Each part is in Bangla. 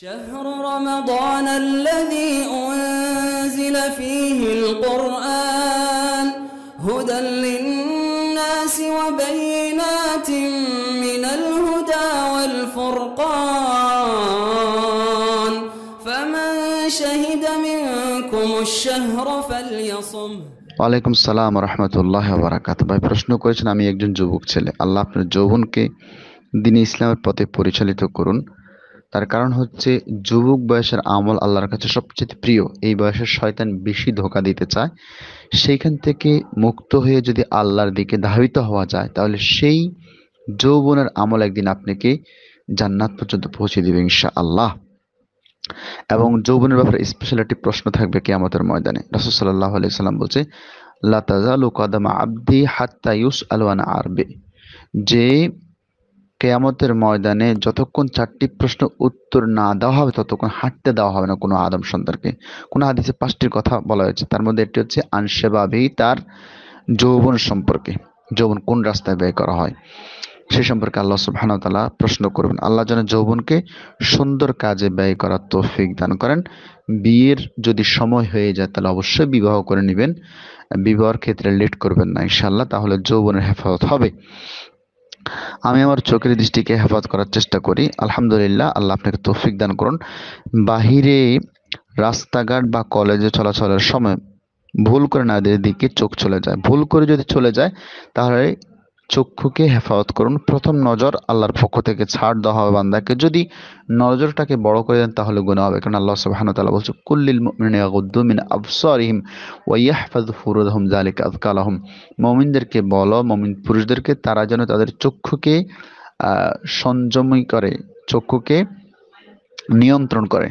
شهر رمضان الذي أنزل فيه القرآن هدى للناس وبينات من الهدى والفرقان فمن شهد منكم الشهر فليصم ওয়ালাইকুম সালাম রহমতুল্লাহ বারাকাত ভাই প্রশ্ন করেছেন আমি একজন যুবক ছেলে আল্লাহ আপনার যৌবনকে দিনে ইসলামের পথে পরিচালিত করুন তার কারণ হচ্ছে যুবক বয়সের আমল আল্লাহর কাছে সবচেয়ে প্রিয় এই বয়সের শয়তান বেশি ধোকা দিতে চায় সেইখান থেকে মুক্ত হয়ে যদি আল্লাহর দিকে ধাবিত হওয়া যায় তাহলে সেই যৌবনের আমল একদিন আপনাকে জান্নাত পর্যন্ত পৌঁছে দেবে ইনশা আল্লাহ এবং যৌবনের ব্যাপারে স্পেশাল একটি প্রশ্ন থাকবে কে আমাদের ময়দানে রাসুল সাল্লাহ আলাইসাল্লাম বলছে লাতাজালু কাদামা আব্দি হাত্তা ইউস আলওয়ানা আরবে যে কেয়ামতের ময়দানে যতক্ষণ চারটি প্রশ্ন উত্তর না দেওয়া হবে ততক্ষণ হাঁটতে দেওয়া হবে না কোনো আদম সন্তানকে কোনো হাদিসে পাঁচটির কথা বলা হয়েছে তার মধ্যে একটি হচ্ছে আনসেবাভি তার যৌবন সম্পর্কে যৌবন কোন রাস্তায় ব্যয় করা হয় সে সম্পর্কে আল্লাহ সুবাহানতালা প্রশ্ন করবেন আল্লাহ যেন যৌবনকে সুন্দর কাজে ব্যয় করার তৌফিক দান করেন বিয়ের যদি সময় হয়ে যায় তাহলে অবশ্যই বিবাহ করে নেবেন বিবাহের ক্ষেত্রে লেট করবেন না ইনশাল্লাহ তাহলে যৌবনের হেফাজত হবে আমি আমার চোখের দৃষ্টিকে হেফাজত করার চেষ্টা করি আলহামদুলিল্লাহ আল্লাহ আপনাকে তৌফিক দান করুন বাহিরে রাস্তাঘাট বা কলেজে চলাচলের সময় ভুল করে নারীদের দিকে চোখ চলে যায় ভুল করে যদি চলে যায় তাহলে চক্ষুকে হেফাজত করুন প্রথম নজর আল্লাহর পক্ষ থেকে ছাড় দেওয়া হবে বান্দাকে যদি নজরটাকে বড় করে দেন তাহলে গুণা হবে কারণ আল্লাহ সুবহান তালা বলছে কুল্লিল মুমিনিয়াগুদ্দু মিন আবসারিহিম ওয়া ইয়াহফাযু জালিক আজকাল আহম মমিনদেরকে বলো মমিন পুরুষদেরকে তারা যেন তাদের চক্ষুকে সংযমই করে চক্ষুকে নিয়ন্ত্রণ করে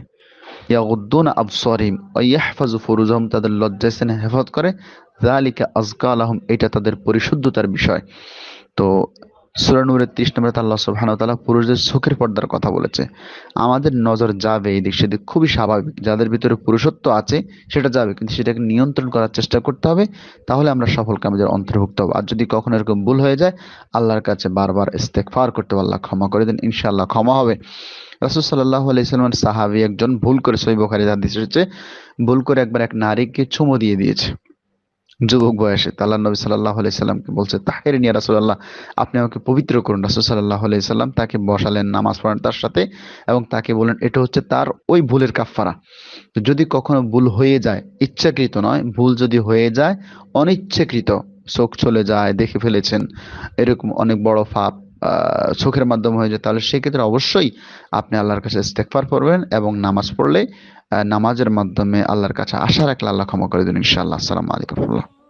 ইয়াগুদ্দুন আবসারিহিম ওয়া ইয়াহফাযু ফুরুজাহুম তাদের লজ্জাস্থানে হেফাজত করে জালিকা আজকাল আহম এটা তাদের পরিশুদ্ধতার বিষয় তো সুরানুরের ত্রিশ নম্বরে আল্লাহ সুবাহানতালা পুরুষদের চোখের পর্দার কথা বলেছে আমাদের নজর যাবে এদিক সেদিক খুবই স্বাভাবিক যাদের ভিতরে পুরুষত্ব আছে সেটা যাবে কিন্তু সেটাকে নিয়ন্ত্রণ করার চেষ্টা করতে হবে তাহলে আমরা সফল কামেদের অন্তর্ভুক্ত হব আর যদি কখনো এরকম ভুল হয়ে যায় আল্লাহর কাছে বারবার ফার করতে আল্লাহ ক্ষমা করে দেন ইনশাআল্লাহ ক্ষমা হবে রাসুল সাল্লাহ আলাইসালামের সাহাবি একজন ভুল করে সই বোখারি হাদিস এসেছে ভুল করে একবার এক নারীকে চুমো দিয়ে দিয়েছে যুবক বয়সে তাল্লাহ নবী সাল্লাহ সাল্লামকে বলছে তাহের নিয়া রাসুল্লাহ আপনি আমাকে পবিত্র করুন রাসুল সাল্লাহ সাল্লাম তাকে বসালেন নামাজ পড়ান তার সাথে এবং তাকে বললেন এটা হচ্ছে তার ওই ভুলের কাফারা যদি কখনো ভুল হয়ে যায় ইচ্ছাকৃত নয় ভুল যদি হয়ে যায় অনিচ্ছাকৃত চোখ চলে যায় দেখে ফেলেছেন এরকম অনেক বড় ফাপ চোখের মাধ্যম হয়ে যায় তাহলে সেক্ষেত্রে অবশ্যই আপনি আল্লাহর কাছে ইস্তেকফার পড়বেন এবং নামাজ পড়লে নামাজের মাধ্যমে আল্লাহর কাছে আশা রাখলে আল্লাহ ক্ষমা করে দিন ইনশাআল্লাহ আসসালামু আলাইকুম